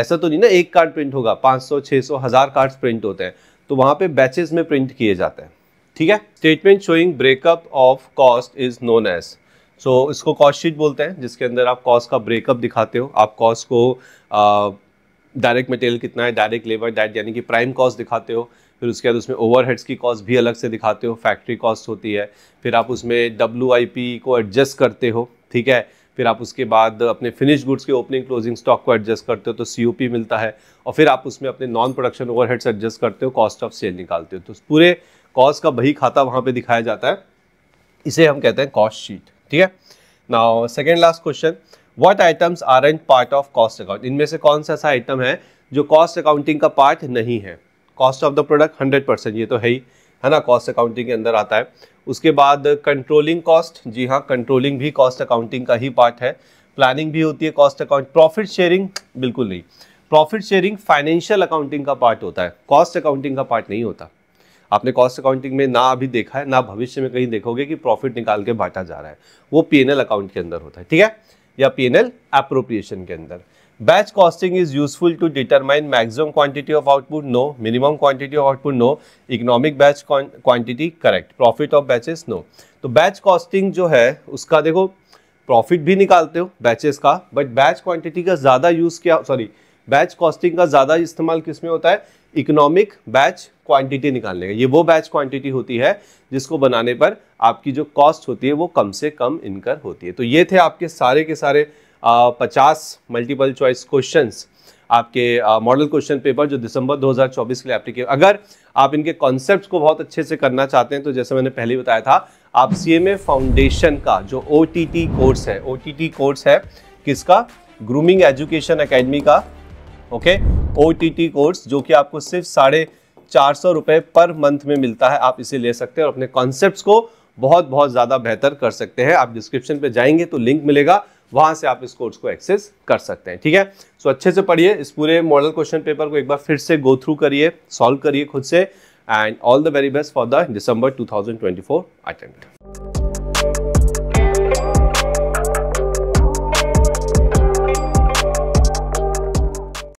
ऐसा तो नहीं ना एक कार्ड प्रिंट होगा 500 600 हजार कार्ड प्रिंट होते हैं तो वहाँ पे बैचेस में प्रिंट किए जाते हैं ठीक है statement showing breakup of cost is known as so इसको कॉस्ट शीट बोलते हैं जिसके अंदर आप कॉस्ट का ब्रेकअप दिखाते हो आप कॉस्ट को डायरेक्ट मटेरियल कितना है डायरेक्ट लेबर डायरेक्ट यानी कि प्राइम कॉस्ट दिखाते हो फिर उसके बाद उसमें ओवरहेड्स की कॉस्ट भी अलग से दिखाते हो फैक्ट्री कॉस्ट होती है फिर आप उसमें डब्ल्यू को एडजस्ट करते हो ठीक है फिर आप उसके बाद अपने फिनिश गुड्स के ओपनिंग क्लोजिंग स्टॉक को एडजस्ट करते हो तो सी मिलता है और फिर आप उसमें अपने नॉन प्रोडक्शन ओवरहेड्स एडजस्ट करते हो कॉस्ट ऑफ सेल निकालते हो तो पूरे कॉस्ट का बही खाता वहाँ पर दिखाया जाता है इसे हम कहते हैं कॉस्ट शीट ठीक है ना second last question what items are and part of cost account इनमें से कौन सा ऐसा आइटम है जो कॉस्ट अकाउंटिंग का पार्ट नहीं है cost of the product hundred percent ये तो है ही है ना कॉस्ट अकाउंटिंग के अंदर आता है उसके बाद कंट्रोलिंग कॉस्ट जी हाँ कंट्रोलिंग भी कॉस्ट अकाउंटिंग का ही पार्ट है प्लानिंग भी होती है कॉस्ट अकाउंट प्रॉफिट शेयरिंग बिल्कुल नहीं प्रॉफिट शेयरिंग फाइनेंशियल अकाउंटिंग का पार्ट होता है कॉस्ट अकाउंटिंग का पार्ट नहीं होता आपने कॉस्ट अकाउंटिंग में ना अभी देखा है ना भविष्य में कहीं देखोगे कि प्रॉफिट निकाल के बांटा जा रहा है वो पी अकाउंट के अंदर होता है ठीक है या पी एन अप्रोप्रिएशन के अंदर batch costing is useful to determine maximum quantity of output no minimum quantity of output no economic batch quantity correct profit of batches no तो बैच कॉस्टिंग जो है उसका देखो प्रॉफिट भी निकालते हो बैचेस का बट बैच क्वांटिटी का ज़्यादा यूज़ किया सॉरी बैच कॉस्टिंग का ज़्यादा इस्तेमाल किस में होता है इकोनॉमिक बैच क्वांटिटी निकालने का ये वो बैच क्वांटिटी होती है जिसको बनाने पर आपकी जो कॉस्ट होती है वो कम से कम इनकर होती है तो ये थे आपके सारे के सारे पचास मल्टीपल चॉइस क्वेश्चंस आपके मॉडल क्वेश्चन पेपर जो दिसंबर 2024 के लिए एप्लीकेट अगर आप इनके कॉन्सेप्ट को बहुत अच्छे से करना चाहते हैं तो जैसे मैंने पहले बताया था आप सी फाउंडेशन का जो ओ कोर्स है ओ कोर्स है किसका ग्रूमिंग एजुकेशन अकेडमी का ओके ओ कोर्स जो कि आपको सिर्फ साढ़े चार सौ रुपये पर मंथ में मिलता है आप इसे ले सकते हैं और अपने कॉन्सेप्ट को बहुत बहुत ज़्यादा बेहतर कर सकते हैं आप डिस्क्रिप्शन पे जाएंगे तो लिंक मिलेगा वहां से आप इस कोर्स को एक्सेस कर सकते हैं ठीक है सो अच्छे से पढ़िए इस पूरे मॉडल क्वेश्चन पेपर को एक बार फिर से गो थ्रू करिए सॉल्व करिए खुद से and all the very best for the December 2024 attend